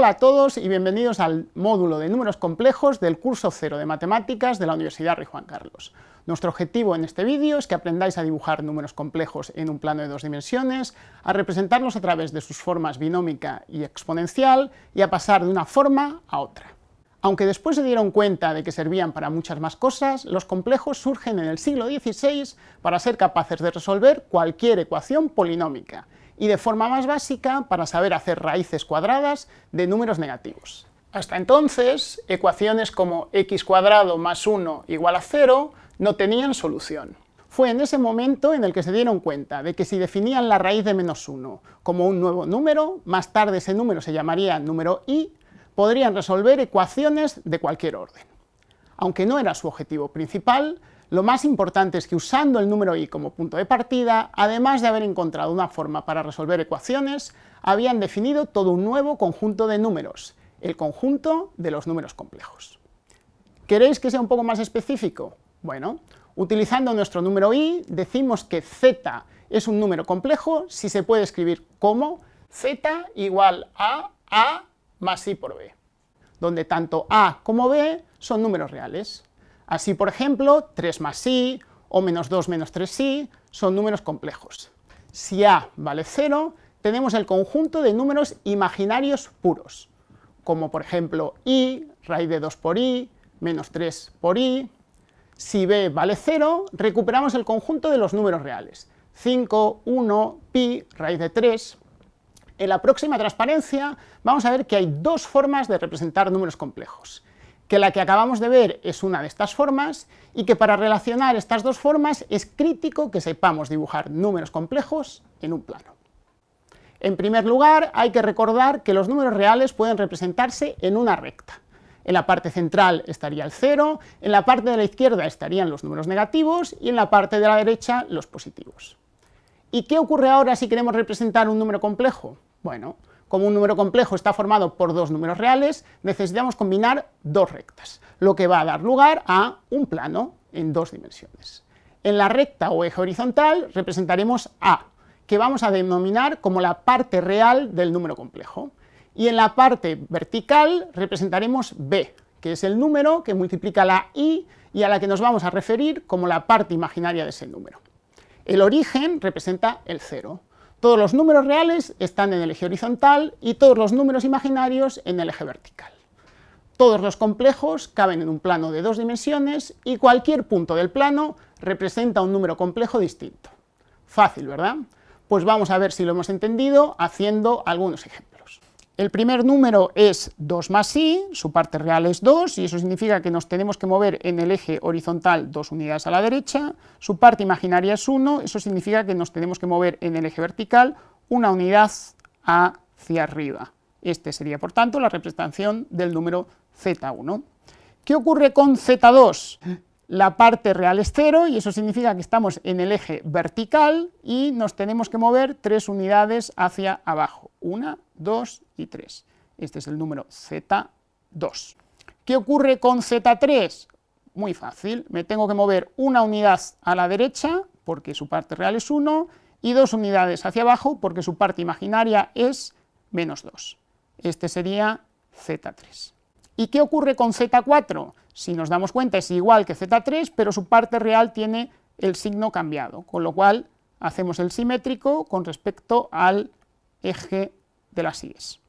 Hola a todos y bienvenidos al módulo de números complejos del curso cero de matemáticas de la Universidad Rey Juan Carlos. Nuestro objetivo en este vídeo es que aprendáis a dibujar números complejos en un plano de dos dimensiones, a representarlos a través de sus formas binómica y exponencial y a pasar de una forma a otra. Aunque después se dieron cuenta de que servían para muchas más cosas, los complejos surgen en el siglo XVI para ser capaces de resolver cualquier ecuación polinómica, y de forma más básica para saber hacer raíces cuadradas de números negativos. Hasta entonces, ecuaciones como x cuadrado más 1 igual a 0 no tenían solución. Fue en ese momento en el que se dieron cuenta de que si definían la raíz de menos 1 como un nuevo número, más tarde ese número se llamaría número i, podrían resolver ecuaciones de cualquier orden. Aunque no era su objetivo principal, lo más importante es que usando el número i como punto de partida, además de haber encontrado una forma para resolver ecuaciones, habían definido todo un nuevo conjunto de números, el conjunto de los números complejos. ¿Queréis que sea un poco más específico? Bueno, utilizando nuestro número i, decimos que z es un número complejo si se puede escribir como z igual a a más i por b, donde tanto a como b son números reales. Así, por ejemplo, 3 más i o menos 2 menos 3i son números complejos. Si a vale 0, tenemos el conjunto de números imaginarios puros, como por ejemplo i, raíz de 2 por i, menos 3 por i. Si b vale 0, recuperamos el conjunto de los números reales, 5, 1, pi, raíz de 3. En la próxima transparencia vamos a ver que hay dos formas de representar números complejos que la que acabamos de ver es una de estas formas y que para relacionar estas dos formas es crítico que sepamos dibujar números complejos en un plano. En primer lugar, hay que recordar que los números reales pueden representarse en una recta. En la parte central estaría el 0, en la parte de la izquierda estarían los números negativos y en la parte de la derecha los positivos. ¿Y qué ocurre ahora si queremos representar un número complejo? Bueno, como un número complejo está formado por dos números reales, necesitamos combinar dos rectas, lo que va a dar lugar a un plano en dos dimensiones. En la recta o eje horizontal representaremos A, que vamos a denominar como la parte real del número complejo. Y en la parte vertical representaremos B, que es el número que multiplica la i y a la que nos vamos a referir como la parte imaginaria de ese número. El origen representa el cero todos los números reales están en el eje horizontal y todos los números imaginarios en el eje vertical. Todos los complejos caben en un plano de dos dimensiones y cualquier punto del plano representa un número complejo distinto. Fácil, ¿verdad? Pues vamos a ver si lo hemos entendido haciendo algunos ejemplos. El primer número es 2 más i, su parte real es 2, y eso significa que nos tenemos que mover en el eje horizontal dos unidades a la derecha, su parte imaginaria es 1, eso significa que nos tenemos que mover en el eje vertical una unidad hacia arriba. Este sería, por tanto, la representación del número z1. ¿Qué ocurre con z2? la parte real es 0 y eso significa que estamos en el eje vertical y nos tenemos que mover tres unidades hacia abajo, 1, 2 y 3. Este es el número Z2. ¿Qué ocurre con Z3? Muy fácil, me tengo que mover una unidad a la derecha porque su parte real es 1 y dos unidades hacia abajo porque su parte imaginaria es menos 2. Este sería Z3. ¿Y qué ocurre con Z4? si nos damos cuenta, es igual que Z3, pero su parte real tiene el signo cambiado, con lo cual hacemos el simétrico con respecto al eje de las IES.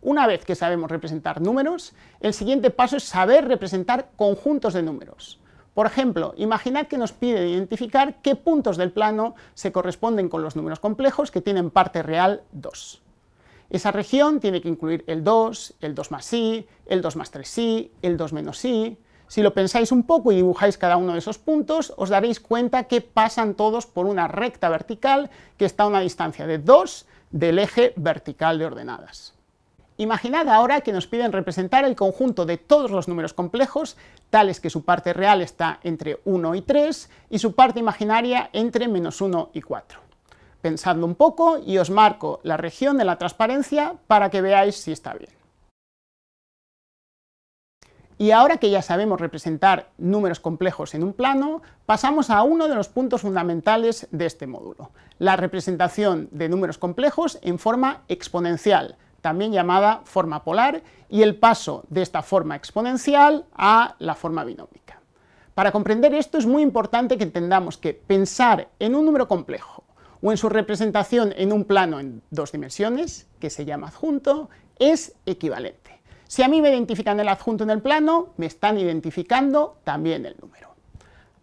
Una vez que sabemos representar números, el siguiente paso es saber representar conjuntos de números. Por ejemplo, imaginad que nos pide identificar qué puntos del plano se corresponden con los números complejos que tienen parte real 2. Esa región tiene que incluir el 2, el 2 más i, el 2 más 3i, el 2 menos i. Si lo pensáis un poco y dibujáis cada uno de esos puntos, os daréis cuenta que pasan todos por una recta vertical que está a una distancia de 2 del eje vertical de ordenadas. Imaginad ahora que nos piden representar el conjunto de todos los números complejos, tales que su parte real está entre 1 y 3, y su parte imaginaria entre menos 1 y 4 pensando un poco y os marco la región de la transparencia para que veáis si está bien. Y ahora que ya sabemos representar números complejos en un plano, pasamos a uno de los puntos fundamentales de este módulo, la representación de números complejos en forma exponencial, también llamada forma polar, y el paso de esta forma exponencial a la forma binómica. Para comprender esto es muy importante que entendamos que pensar en un número complejo o en su representación en un plano en dos dimensiones, que se llama adjunto, es equivalente. Si a mí me identifican el adjunto en el plano, me están identificando también el número.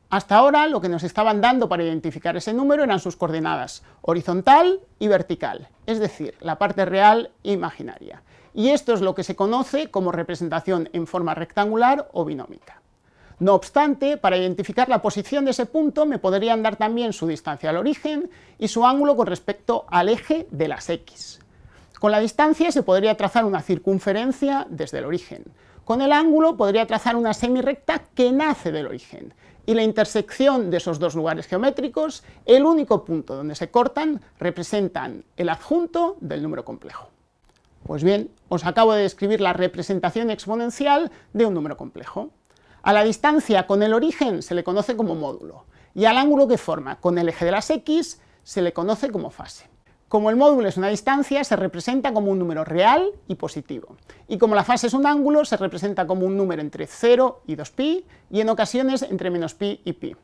Hasta ahora lo que nos estaban dando para identificar ese número eran sus coordenadas horizontal y vertical, es decir, la parte real e imaginaria. Y esto es lo que se conoce como representación en forma rectangular o binómica. No obstante, para identificar la posición de ese punto me podrían dar también su distancia al origen y su ángulo con respecto al eje de las x. Con la distancia se podría trazar una circunferencia desde el origen. Con el ángulo podría trazar una semirrecta que nace del origen. Y la intersección de esos dos lugares geométricos, el único punto donde se cortan, representan el adjunto del número complejo. Pues bien, os acabo de describir la representación exponencial de un número complejo. A la distancia con el origen se le conoce como módulo y al ángulo que forma con el eje de las x se le conoce como fase. Como el módulo es una distancia, se representa como un número real y positivo. Y como la fase es un ángulo, se representa como un número entre 0 y 2pi, y en ocasiones entre menos pi y pi.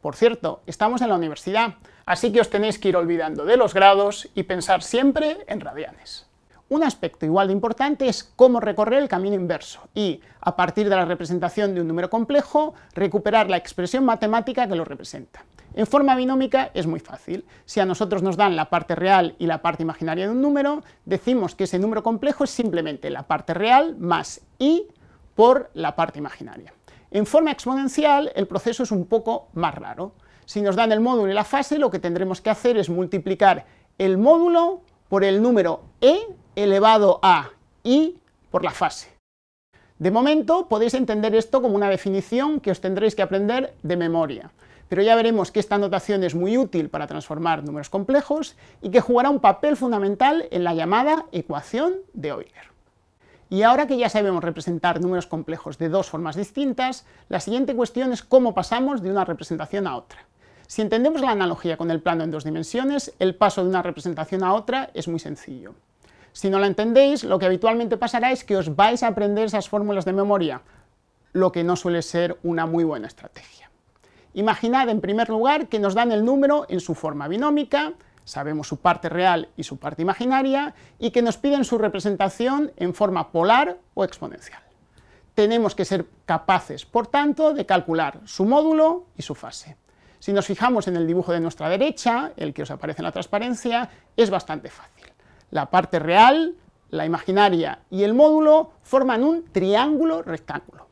Por cierto, estamos en la universidad, así que os tenéis que ir olvidando de los grados y pensar siempre en radianes. Un aspecto igual de importante es cómo recorrer el camino inverso y, a partir de la representación de un número complejo, recuperar la expresión matemática que lo representa. En forma binómica es muy fácil. Si a nosotros nos dan la parte real y la parte imaginaria de un número, decimos que ese número complejo es simplemente la parte real más i por la parte imaginaria. En forma exponencial el proceso es un poco más raro. Si nos dan el módulo y la fase, lo que tendremos que hacer es multiplicar el módulo por el número e elevado a i por la fase. De momento podéis entender esto como una definición que os tendréis que aprender de memoria, pero ya veremos que esta notación es muy útil para transformar números complejos y que jugará un papel fundamental en la llamada ecuación de Euler. Y ahora que ya sabemos representar números complejos de dos formas distintas, la siguiente cuestión es cómo pasamos de una representación a otra. Si entendemos la analogía con el plano en dos dimensiones, el paso de una representación a otra es muy sencillo. Si no la entendéis, lo que habitualmente pasará es que os vais a aprender esas fórmulas de memoria, lo que no suele ser una muy buena estrategia. Imaginad, en primer lugar, que nos dan el número en su forma binómica, sabemos su parte real y su parte imaginaria, y que nos piden su representación en forma polar o exponencial. Tenemos que ser capaces, por tanto, de calcular su módulo y su fase. Si nos fijamos en el dibujo de nuestra derecha, el que os aparece en la transparencia, es bastante fácil. La parte real, la imaginaria y el módulo forman un triángulo rectángulo.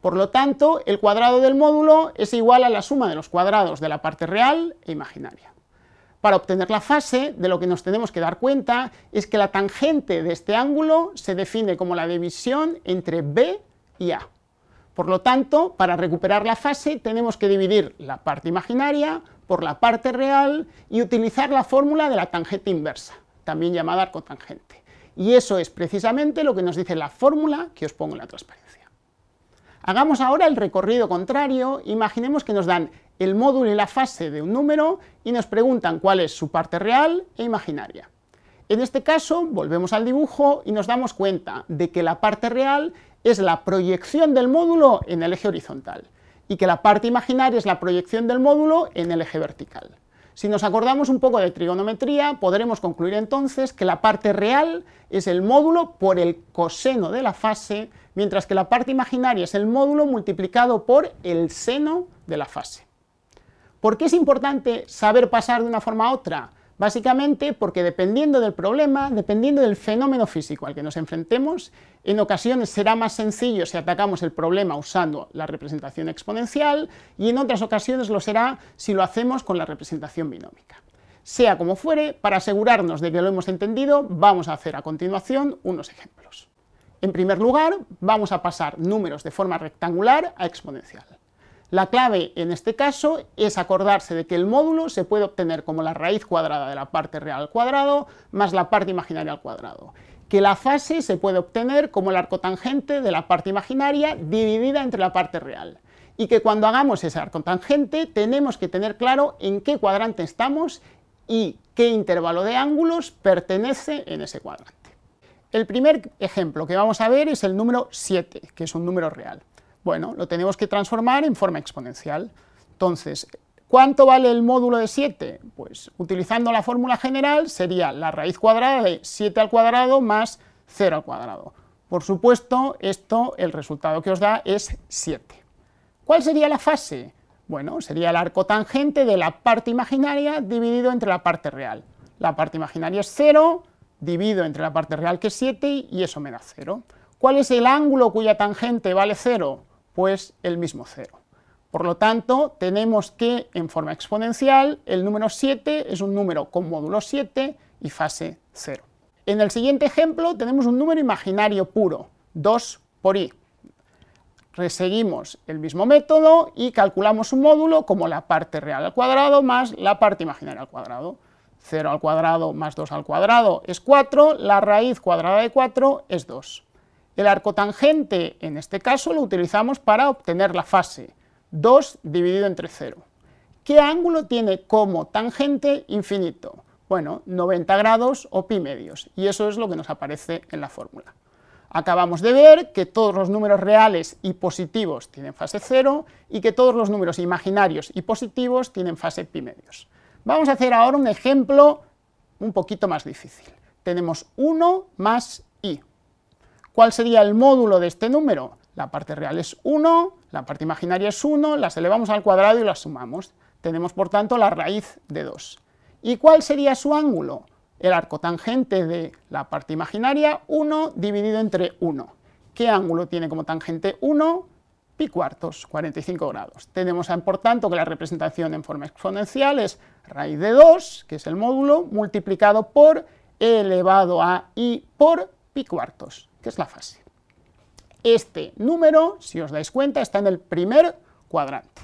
Por lo tanto, el cuadrado del módulo es igual a la suma de los cuadrados de la parte real e imaginaria. Para obtener la fase, de lo que nos tenemos que dar cuenta es que la tangente de este ángulo se define como la división entre B y A. Por lo tanto, para recuperar la fase tenemos que dividir la parte imaginaria por la parte real y utilizar la fórmula de la tangente inversa también llamada arco Y eso es precisamente lo que nos dice la fórmula que os pongo en la transparencia. Hagamos ahora el recorrido contrario, imaginemos que nos dan el módulo y la fase de un número y nos preguntan cuál es su parte real e imaginaria. En este caso, volvemos al dibujo y nos damos cuenta de que la parte real es la proyección del módulo en el eje horizontal y que la parte imaginaria es la proyección del módulo en el eje vertical. Si nos acordamos un poco de trigonometría, podremos concluir entonces que la parte real es el módulo por el coseno de la fase, mientras que la parte imaginaria es el módulo multiplicado por el seno de la fase. ¿Por qué es importante saber pasar de una forma a otra? Básicamente porque dependiendo del problema, dependiendo del fenómeno físico al que nos enfrentemos, en ocasiones será más sencillo si atacamos el problema usando la representación exponencial y en otras ocasiones lo será si lo hacemos con la representación binómica. Sea como fuere, para asegurarnos de que lo hemos entendido, vamos a hacer a continuación unos ejemplos. En primer lugar, vamos a pasar números de forma rectangular a exponencial. La clave en este caso es acordarse de que el módulo se puede obtener como la raíz cuadrada de la parte real al cuadrado más la parte imaginaria al cuadrado. Que la fase se puede obtener como el arco tangente de la parte imaginaria dividida entre la parte real. Y que cuando hagamos ese arco tangente tenemos que tener claro en qué cuadrante estamos y qué intervalo de ángulos pertenece en ese cuadrante. El primer ejemplo que vamos a ver es el número 7, que es un número real. Bueno, lo tenemos que transformar en forma exponencial. Entonces, ¿cuánto vale el módulo de 7? Pues utilizando la fórmula general sería la raíz cuadrada de 7 al cuadrado más 0 al cuadrado. Por supuesto, esto, el resultado que os da es 7. ¿Cuál sería la fase? Bueno, sería el arco tangente de la parte imaginaria dividido entre la parte real. La parte imaginaria es 0, divido entre la parte real que es 7 y eso me da 0. ¿Cuál es el ángulo cuya tangente vale 0? pues el mismo 0. Por lo tanto, tenemos que, en forma exponencial, el número 7 es un número con módulo 7 y fase 0. En el siguiente ejemplo tenemos un número imaginario puro, 2 por i. Reseguimos el mismo método y calculamos un módulo como la parte real al cuadrado más la parte imaginaria al cuadrado. 0 al cuadrado más 2 al cuadrado es 4, la raíz cuadrada de 4 es 2. El arco tangente, en este caso, lo utilizamos para obtener la fase 2 dividido entre 0. ¿Qué ángulo tiene como tangente infinito? Bueno, 90 grados o pi medios, y eso es lo que nos aparece en la fórmula. Acabamos de ver que todos los números reales y positivos tienen fase 0 y que todos los números imaginarios y positivos tienen fase pi medios. Vamos a hacer ahora un ejemplo un poquito más difícil. Tenemos 1 más i. ¿Cuál sería el módulo de este número? La parte real es 1, la parte imaginaria es 1, las elevamos al cuadrado y las sumamos. Tenemos, por tanto, la raíz de 2. ¿Y cuál sería su ángulo? El arco tangente de la parte imaginaria, 1 dividido entre 1. ¿Qué ángulo tiene como tangente 1? pi cuartos, 45 grados. Tenemos, por tanto, que la representación en forma exponencial es raíz de 2, que es el módulo, multiplicado por e elevado a i por pi cuartos que es la fase. Este número, si os dais cuenta, está en el primer cuadrante.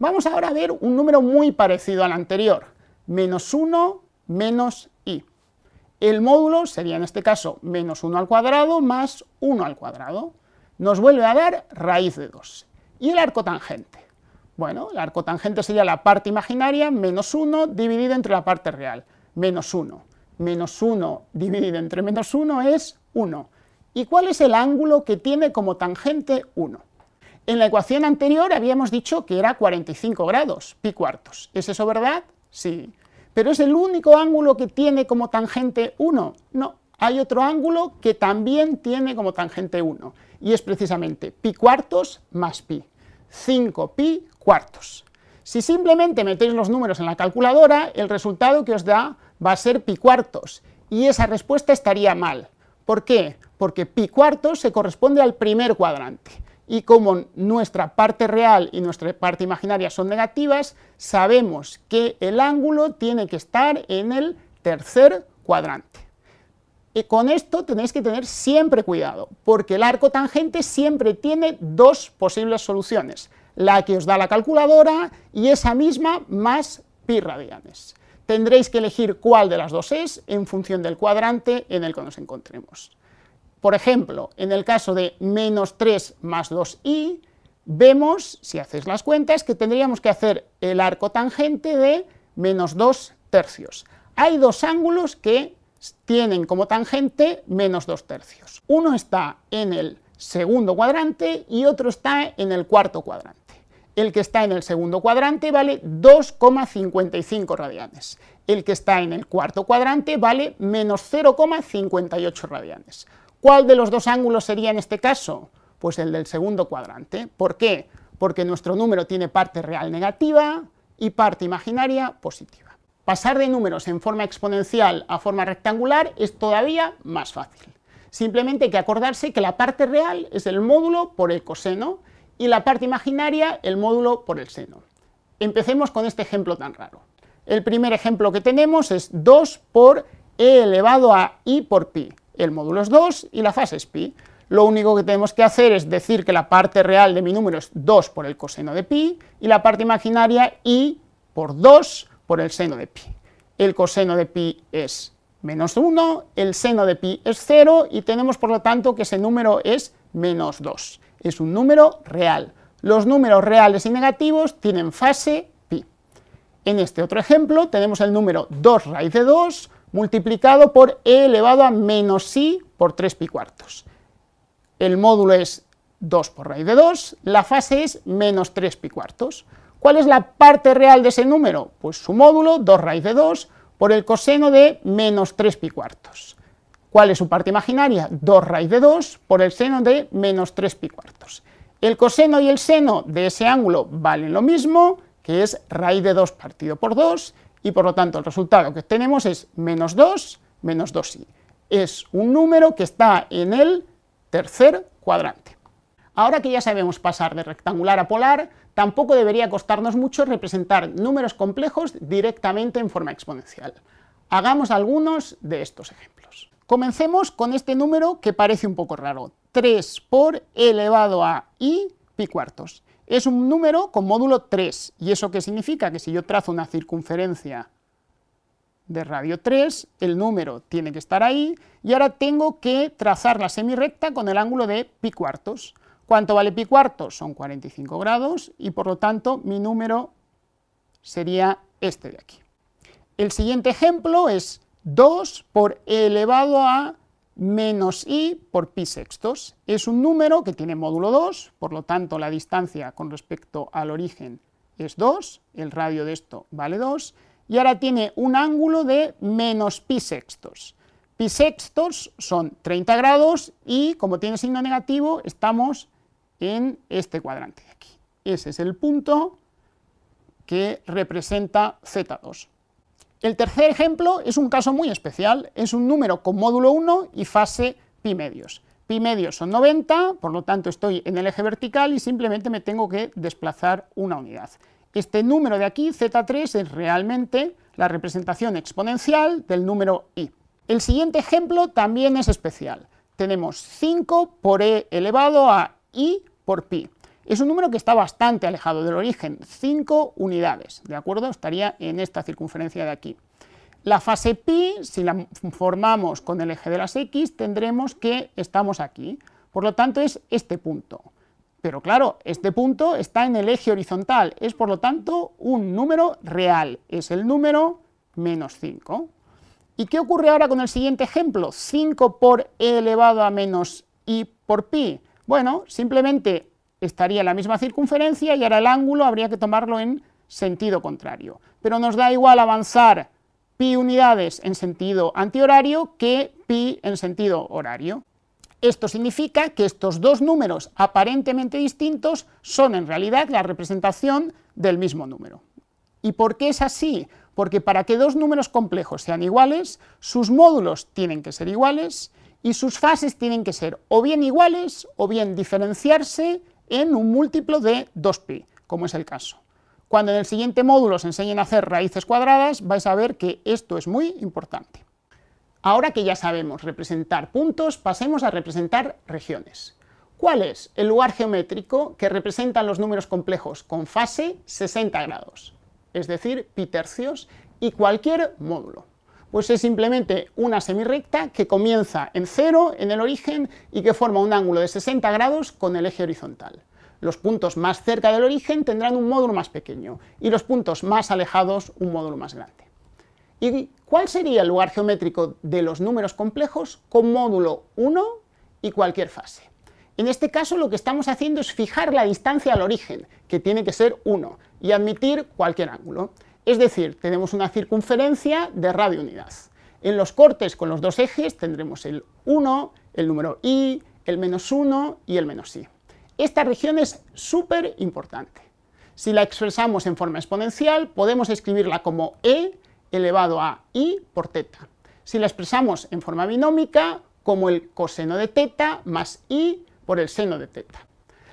Vamos ahora a ver un número muy parecido al anterior, menos 1 menos i. El módulo sería en este caso menos 1 al cuadrado más 1 al cuadrado. Nos vuelve a dar raíz de 2. ¿Y el arco tangente? Bueno, el arco tangente sería la parte imaginaria menos 1 dividido entre la parte real, menos 1. Menos 1 dividido entre menos 1 es 1 ¿Y cuál es el ángulo que tiene como tangente 1? En la ecuación anterior habíamos dicho que era 45 grados, pi cuartos. ¿Es eso verdad? Sí. ¿Pero es el único ángulo que tiene como tangente 1? No, hay otro ángulo que también tiene como tangente 1, y es precisamente pi cuartos más pi, 5 pi cuartos. Si simplemente metéis los números en la calculadora, el resultado que os da va a ser pi cuartos, y esa respuesta estaría mal, ¿Por qué? Porque pi cuarto se corresponde al primer cuadrante. Y como nuestra parte real y nuestra parte imaginaria son negativas, sabemos que el ángulo tiene que estar en el tercer cuadrante. Y con esto tenéis que tener siempre cuidado, porque el arco tangente siempre tiene dos posibles soluciones, la que os da la calculadora y esa misma más pi radianes tendréis que elegir cuál de las dos es en función del cuadrante en el que nos encontremos. Por ejemplo, en el caso de menos 3 más 2i, vemos, si hacéis las cuentas, que tendríamos que hacer el arco tangente de menos 2 tercios. Hay dos ángulos que tienen como tangente menos 2 tercios. Uno está en el segundo cuadrante y otro está en el cuarto cuadrante. El que está en el segundo cuadrante vale 2,55 radianes. El que está en el cuarto cuadrante vale menos 0,58 radianes. ¿Cuál de los dos ángulos sería en este caso? Pues el del segundo cuadrante. ¿Por qué? Porque nuestro número tiene parte real negativa y parte imaginaria positiva. Pasar de números en forma exponencial a forma rectangular es todavía más fácil. Simplemente hay que acordarse que la parte real es el módulo por el coseno y la parte imaginaria, el módulo por el seno. Empecemos con este ejemplo tan raro. El primer ejemplo que tenemos es 2 por e elevado a i por pi. El módulo es 2 y la fase es pi. Lo único que tenemos que hacer es decir que la parte real de mi número es 2 por el coseno de pi y la parte imaginaria i por 2 por el seno de pi. El coseno de pi es menos 1, el seno de pi es 0 y tenemos por lo tanto que ese número es menos 2 es un número real. Los números reales y negativos tienen fase pi. En este otro ejemplo tenemos el número 2 raíz de 2 multiplicado por e elevado a menos i por 3 pi cuartos. El módulo es 2 por raíz de 2, la fase es menos 3 pi cuartos. ¿Cuál es la parte real de ese número? Pues su módulo, 2 raíz de 2, por el coseno de menos 3 pi cuartos. ¿Cuál es su parte imaginaria? 2 raíz de 2 por el seno de menos 3 pi cuartos. El coseno y el seno de ese ángulo valen lo mismo, que es raíz de 2 partido por 2, y por lo tanto el resultado que tenemos es menos 2 menos 2i. Es un número que está en el tercer cuadrante. Ahora que ya sabemos pasar de rectangular a polar, tampoco debería costarnos mucho representar números complejos directamente en forma exponencial. Hagamos algunos de estos ejemplos. Comencemos con este número que parece un poco raro, 3 por elevado a i pi cuartos. Es un número con módulo 3, ¿y eso qué significa? Que si yo trazo una circunferencia de radio 3, el número tiene que estar ahí, y ahora tengo que trazar la semirrecta con el ángulo de pi cuartos. ¿Cuánto vale pi cuartos? Son 45 grados, y por lo tanto mi número sería este de aquí. El siguiente ejemplo es 2 por elevado a menos i por pi sextos. Es un número que tiene módulo 2, por lo tanto la distancia con respecto al origen es 2, el radio de esto vale 2, y ahora tiene un ángulo de menos pi sextos. Pi sextos son 30 grados y como tiene signo negativo estamos en este cuadrante de aquí. Ese es el punto que representa z2. El tercer ejemplo es un caso muy especial, es un número con módulo 1 y fase pi medios. Pi medios son 90, por lo tanto estoy en el eje vertical y simplemente me tengo que desplazar una unidad. Este número de aquí, z3, es realmente la representación exponencial del número i. El siguiente ejemplo también es especial. Tenemos 5 por e elevado a i por pi. Es un número que está bastante alejado del origen, 5 unidades, ¿de acuerdo? Estaría en esta circunferencia de aquí. La fase pi, si la formamos con el eje de las x, tendremos que estamos aquí. Por lo tanto, es este punto. Pero claro, este punto está en el eje horizontal, es por lo tanto un número real, es el número menos 5. ¿Y qué ocurre ahora con el siguiente ejemplo? 5 por e elevado a menos i por pi. Bueno, simplemente estaría la misma circunferencia y ahora el ángulo habría que tomarlo en sentido contrario. Pero nos da igual avanzar pi unidades en sentido antihorario que pi en sentido horario. Esto significa que estos dos números aparentemente distintos son en realidad la representación del mismo número. ¿Y por qué es así? Porque para que dos números complejos sean iguales, sus módulos tienen que ser iguales y sus fases tienen que ser o bien iguales o bien diferenciarse en un múltiplo de 2pi, como es el caso. Cuando en el siguiente módulo os enseñen a hacer raíces cuadradas, vais a ver que esto es muy importante. Ahora que ya sabemos representar puntos, pasemos a representar regiones. ¿Cuál es el lugar geométrico que representan los números complejos con fase 60 grados? Es decir, pi tercios y cualquier módulo. Pues es simplemente una semirrecta que comienza en cero, en el origen, y que forma un ángulo de 60 grados con el eje horizontal. Los puntos más cerca del origen tendrán un módulo más pequeño, y los puntos más alejados un módulo más grande. ¿Y cuál sería el lugar geométrico de los números complejos con módulo 1 y cualquier fase? En este caso lo que estamos haciendo es fijar la distancia al origen, que tiene que ser 1, y admitir cualquier ángulo. Es decir, tenemos una circunferencia de radio unidad. En los cortes con los dos ejes tendremos el 1, el número i, el menos 1 y el menos i. Esta región es súper importante. Si la expresamos en forma exponencial, podemos escribirla como e elevado a i por teta. Si la expresamos en forma binómica, como el coseno de teta más i por el seno de teta.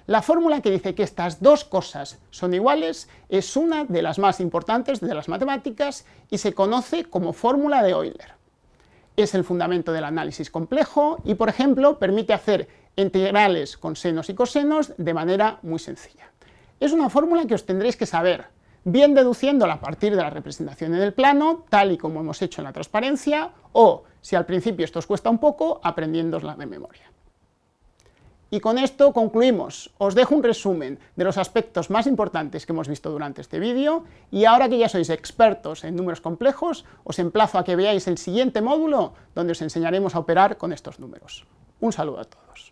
La fórmula que dice que estas dos cosas son iguales es una de las más importantes de las matemáticas y se conoce como fórmula de Euler. Es el fundamento del análisis complejo y, por ejemplo, permite hacer integrales con senos y cosenos de manera muy sencilla. Es una fórmula que os tendréis que saber, bien deduciéndola a partir de representación en del plano, tal y como hemos hecho en la transparencia, o, si al principio esto os cuesta un poco, aprendiéndosla de memoria. Y con esto concluimos. Os dejo un resumen de los aspectos más importantes que hemos visto durante este vídeo y ahora que ya sois expertos en números complejos, os emplazo a que veáis el siguiente módulo donde os enseñaremos a operar con estos números. Un saludo a todos.